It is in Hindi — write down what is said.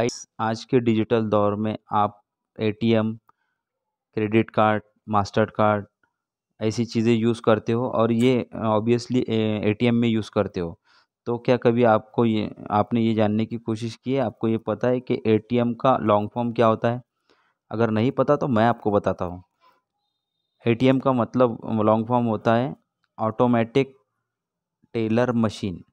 गाइस आज के डिजिटल दौर में आप ATM credit card Mastercard ऐसी चीज़ें यूज़ करते हो और ये ऑब्वियसली एटीएम में यूज़ करते हो तो क्या कभी आपको ये आपने ये जानने की कोशिश की है आपको ये पता है कि एटीएम का लॉन्ग फॉर्म क्या होता है अगर नहीं पता तो मैं आपको बताता हूँ एटीएम का मतलब लॉन्ग फॉर्म होता है ऑटोमेटिक टेलर मशीन